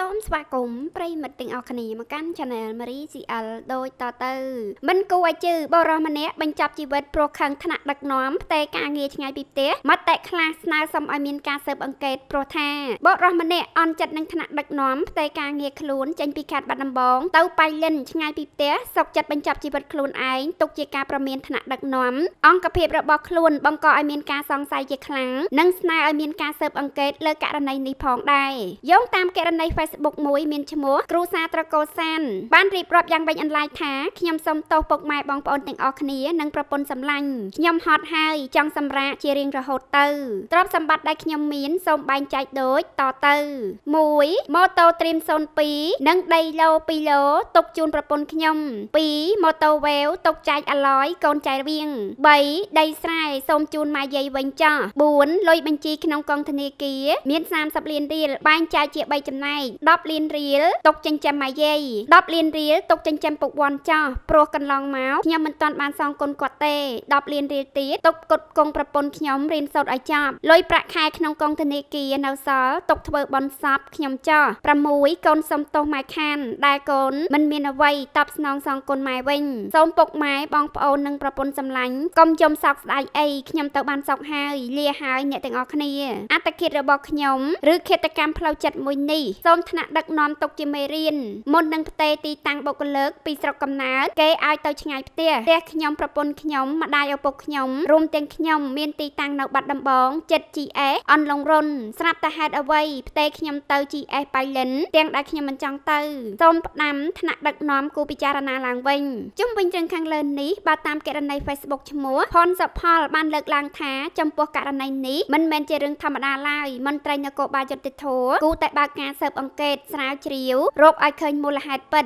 សូមស្វាគមន៍ប្រិមិត្តទាំងអស់គ្នាមកកាន់ Channel Marie CL ដូចតទៅមិនគួរឲ្យជឿបរិសម្នាក់បញ្ចប់ជីវិតព្រោះខឹងថ្នាក់ដឹកនាំផ្ទេការងារឆ្ងាយពីផ្ទះមតិខ្លះស្នើសុំឲ្យមានការស៊ើបអង្កេតព្រោះថាបរិសម្នាក់អន់ចិត្តនឹងថ្នាក់ដឹកនាំផ្ទេការងារខ្លួនចេញពីខេត្តបាត់ដំបងទៅបៃលិនឆ្ងាយពីផ្ទះសុកចិត្តបញ្ចប់ជីវិតខ្លួនឯងទុកជាការប្រមានថ្នាក់ដឹកនាំអង្គភាពរបស់ខ្លួនបង្កឲ្យមានការសង្ស័យជាខ្លាំងនិងស្នើឲ្យមានការស៊ើបអង្កេតលើករណីនេះផងដែរយោងតាមករណី Facebook មួយមានឈ្មោះគ្រូសាត្រកោសានបានរៀបរាប់យ៉ាងវែងអន្លាយថាខ្ញុំសូមទោសពុកម៉ែបងប្អូនទាំងអស់គ្នានិងប្រពន្ធសម្លាញ់ខ្ញុំហត់ហើយចង់សម្រាកជារៀងរហូតទៅទ្រព្យសម្បត្តិដែលខ្ញុំមានសូមបែងចែកដូចតទៅ1ម៉ូតូត្រីម02និងដីឡូ2ឡូទុកជូនប្រពន្ធខ្ញុំ2ម៉ូតូវែវទុកចែកអាឡយកូនចែករៀង3ដីស្រែសូមជូនម៉ែយាយវិញចាស់4លុយបញ្ជី ក្នុងកងធនាគារមាន30លានរៀលបែងចែកជា3ចំណែក10លានរៀលទុកចិញ្ចឹមអាយាយ10លានរៀលទុកចិញ្ចឹមពុកវ័នចោះព្រោះកន្លងមកខ្ញុំមិនទាន់បានសងគុណគាត់ទេ10លានរៀលទៀតទុកគុតគង់ប្រពន្ធខ្ញុំរៀនសូត្រឲ្យចប់លុយប្រាក់ខែក្នុងកងធនាគារនៅសល់ទុកធ្វើបន់សពខ្ញុំចោះ6កូនសំទោសម៉ែខាន ដែលកូនមិនមានអ្វីតបស្នងសងគុណម៉ែវិញ សូមពុកម៉ែបងប្អូននិងប្រពន្ធសម្លាញ់កុំយំសោកស្ដាយអីខ្ញុំទៅបានសោកហើយលាហើយអ្នកទាំងអស់គ្នាអត្តឃាតរបស់ខ្ញុំឬឃាតកម្មផ្លូវចិត្តមួយនេះសូមថ្នាក់ដឹកនាំទុកជាមេរៀនមុននឹងផ្ទេរទីតាំងបុគ្គលិកពីស្រុកកំណើតគេឲ្យទៅឆ្ងាយផ្ទះផ្ទះខ្ញុំប្រពន្ធខ្ញុំម្ដាយឪពុកខ្ញុំរួមទាំងខ្ញុំមានទីតាំងនៅបាត់ដំបងចិត្ត GS អនឡុងរុនស្រាប់តែហេតុអ្វីផ្ទេរខ្ញុំទៅ GS បៃលិន ទាំងដែលខ្ញុំមិនចង់ទៅសូមផ្ដាំថ្នាក់ដឹកនាំគូពិចារណាឡើងវិញជុំវិញរឿងខាងលើនេះបើតាមករណី Facebook ឈ្មោះផនសុផលបានលើកឡើងថាចំពោះករណីនេះមិនមែនជារឿងធម្មតាឡើយមន្ត្រីនគរបាលយុត្តិធម៌គូតែបើកការស៊ើបអង្ង្កេតស្រាវជ្រាវរកឲ្យឃើញមូលហេតុពិត